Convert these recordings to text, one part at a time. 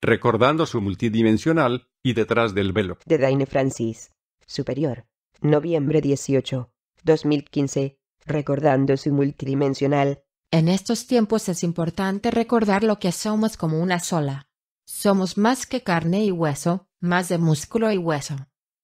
recordando su multidimensional y detrás del velo. De Daine Francis. Superior. Noviembre 18. 2015. Recordando su multidimensional. En estos tiempos es importante recordar lo que somos como una sola. Somos más que carne y hueso, más de músculo y hueso.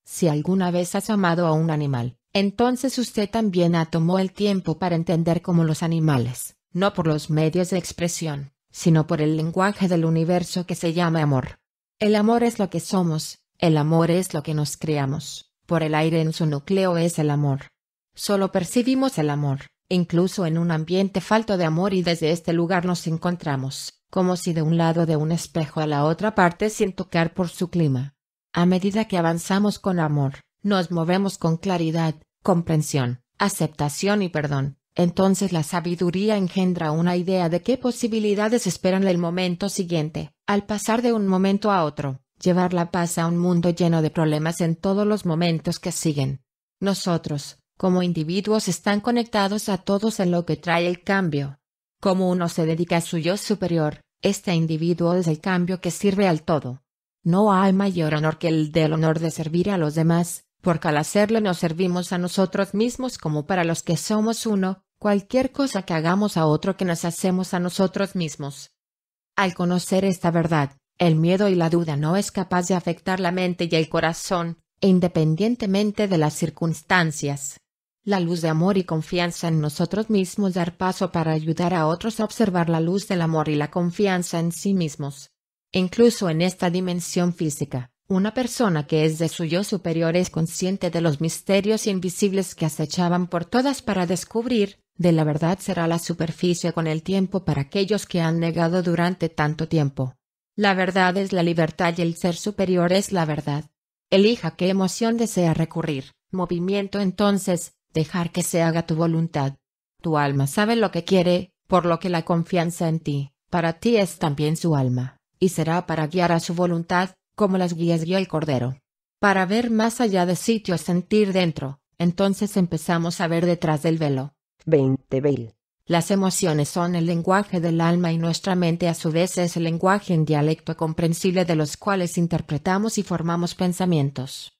Si alguna vez has amado a un animal, entonces usted también ha tomado el tiempo para entender como los animales, no por los medios de expresión, sino por el lenguaje del universo que se llama amor. El amor es lo que somos, el amor es lo que nos creamos, por el aire en su núcleo es el amor. Solo percibimos el amor, incluso en un ambiente falto de amor y desde este lugar nos encontramos, como si de un lado de un espejo a la otra parte sin tocar por su clima. A medida que avanzamos con amor, nos movemos con claridad, comprensión, aceptación y perdón, entonces la sabiduría engendra una idea de qué posibilidades esperan el momento siguiente, al pasar de un momento a otro, llevar la paz a un mundo lleno de problemas en todos los momentos que siguen. Nosotros, como individuos, están conectados a todos en lo que trae el cambio. Como uno se dedica a su yo superior, este individuo es el cambio que sirve al todo. No hay mayor honor que el del honor de servir a los demás, porque al hacerlo nos servimos a nosotros mismos como para los que somos uno, cualquier cosa que hagamos a otro que nos hacemos a nosotros mismos. Al conocer esta verdad, el miedo y la duda no es capaz de afectar la mente y el corazón, independientemente de las circunstancias. La luz de amor y confianza en nosotros mismos dar paso para ayudar a otros a observar la luz del amor y la confianza en sí mismos. Incluso en esta dimensión física, una persona que es de su yo superior es consciente de los misterios invisibles que acechaban por todas para descubrir, de la verdad será la superficie con el tiempo para aquellos que han negado durante tanto tiempo. La verdad es la libertad y el ser superior es la verdad. Elija qué emoción desea recurrir, movimiento entonces, dejar que se haga tu voluntad. Tu alma sabe lo que quiere, por lo que la confianza en ti, para ti es también su alma, y será para guiar a su voluntad, como las guías guió el cordero. Para ver más allá de sitio sentir dentro, entonces empezamos a ver detrás del velo. Las emociones son el lenguaje del alma y nuestra mente a su vez es el lenguaje en dialecto comprensible de los cuales interpretamos y formamos pensamientos.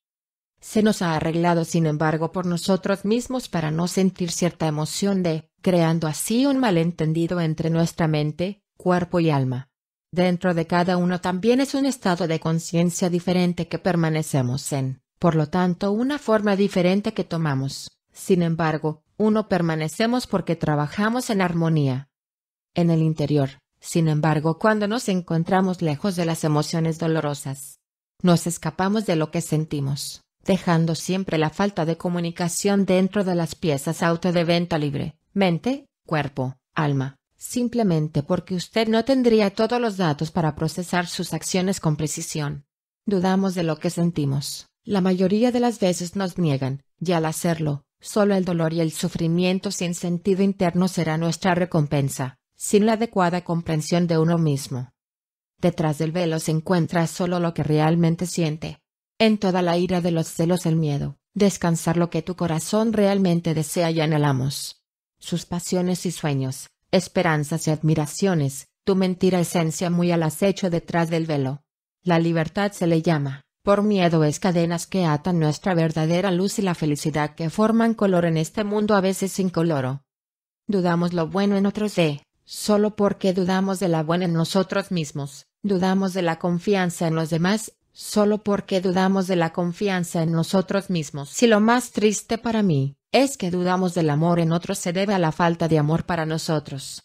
Se nos ha arreglado sin embargo por nosotros mismos para no sentir cierta emoción de, creando así un malentendido entre nuestra mente, cuerpo y alma. Dentro de cada uno también es un estado de conciencia diferente que permanecemos en, por lo tanto una forma diferente que tomamos. Sin embargo, uno permanecemos porque trabajamos en armonía. En el interior, sin embargo, cuando nos encontramos lejos de las emociones dolorosas, nos escapamos de lo que sentimos, dejando siempre la falta de comunicación dentro de las piezas auto de venta libre, mente, cuerpo, alma, simplemente porque usted no tendría todos los datos para procesar sus acciones con precisión. Dudamos de lo que sentimos. La mayoría de las veces nos niegan, y al hacerlo, Solo el dolor y el sufrimiento sin sentido interno será nuestra recompensa, sin la adecuada comprensión de uno mismo. Detrás del velo se encuentra solo lo que realmente siente. En toda la ira de los celos el miedo, descansar lo que tu corazón realmente desea y anhelamos. Sus pasiones y sueños, esperanzas y admiraciones, tu mentira esencia muy al acecho detrás del velo. La libertad se le llama. Por miedo es cadenas que atan nuestra verdadera luz y la felicidad que forman color en este mundo a veces sin incoloro. Dudamos lo bueno en otros de, solo porque dudamos de la buena en nosotros mismos, dudamos de la confianza en los demás, solo porque dudamos de la confianza en nosotros mismos. Si lo más triste para mí, es que dudamos del amor en otros se debe a la falta de amor para nosotros.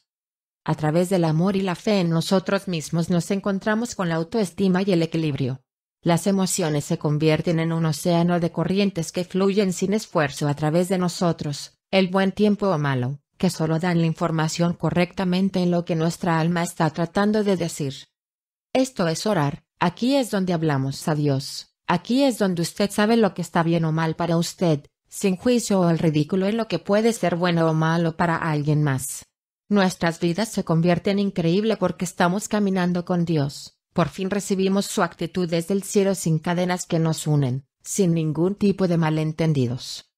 A través del amor y la fe en nosotros mismos nos encontramos con la autoestima y el equilibrio. Las emociones se convierten en un océano de corrientes que fluyen sin esfuerzo a través de nosotros, el buen tiempo o malo, que solo dan la información correctamente en lo que nuestra alma está tratando de decir. Esto es orar, aquí es donde hablamos a Dios, aquí es donde usted sabe lo que está bien o mal para usted, sin juicio o el ridículo en lo que puede ser bueno o malo para alguien más. Nuestras vidas se convierten en increíble porque estamos caminando con Dios. Por fin recibimos su actitud desde el cielo sin cadenas que nos unen, sin ningún tipo de malentendidos.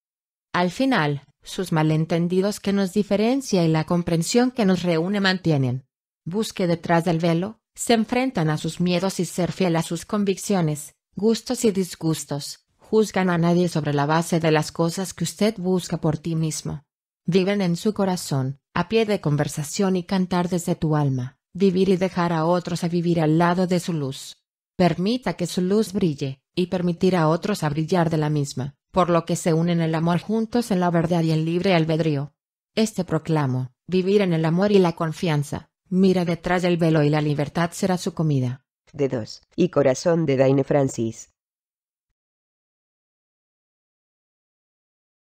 Al final, sus malentendidos que nos diferencia y la comprensión que nos reúne mantienen. Busque detrás del velo, se enfrentan a sus miedos y ser fiel a sus convicciones, gustos y disgustos, juzgan a nadie sobre la base de las cosas que usted busca por ti mismo. Viven en su corazón, a pie de conversación y cantar desde tu alma vivir y dejar a otros a vivir al lado de su luz. Permita que su luz brille, y permitir a otros a brillar de la misma, por lo que se unen el amor juntos en la verdad y el libre albedrío. Este proclamo, vivir en el amor y la confianza, mira detrás del velo y la libertad será su comida. De dos, Y corazón de Daine Francis.